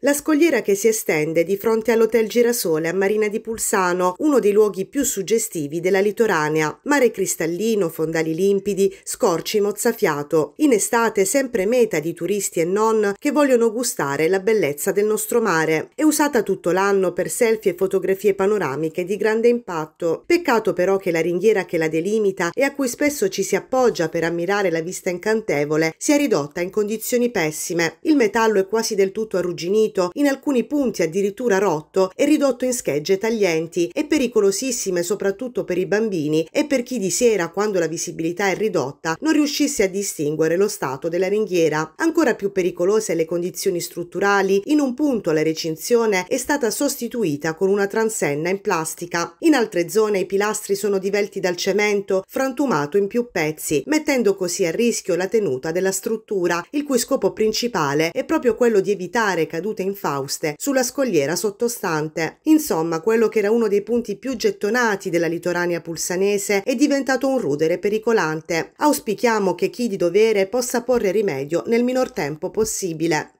La scogliera che si estende di fronte all'Hotel Girasole a Marina di Pulsano, uno dei luoghi più suggestivi della litoranea. Mare cristallino, fondali limpidi, scorci mozzafiato. In estate sempre meta di turisti e non che vogliono gustare la bellezza del nostro mare. È usata tutto l'anno per selfie e fotografie panoramiche di grande impatto. Peccato però che la ringhiera che la delimita e a cui spesso ci si appoggia per ammirare la vista incantevole sia ridotta in condizioni pessime. Il metallo è quasi del tutto arrugginito sfinito, in alcuni punti addirittura rotto e ridotto in schegge taglienti e pericolosissime soprattutto per i bambini e per chi di sera, quando la visibilità è ridotta, non riuscisse a distinguere lo stato della ringhiera. Ancora più pericolose le condizioni strutturali, in un punto la recinzione è stata sostituita con una transenna in plastica. In altre zone i pilastri sono divelti dal cemento, frantumato in più pezzi, mettendo così a rischio la tenuta della struttura, il cui scopo principale è proprio quello di evitare cadute in Fauste sulla scogliera sottostante. Insomma, quello che era uno dei punti più gettonati della litorania pulsanese è diventato un rudere pericolante. Auspichiamo che chi di dovere possa porre rimedio nel minor tempo possibile.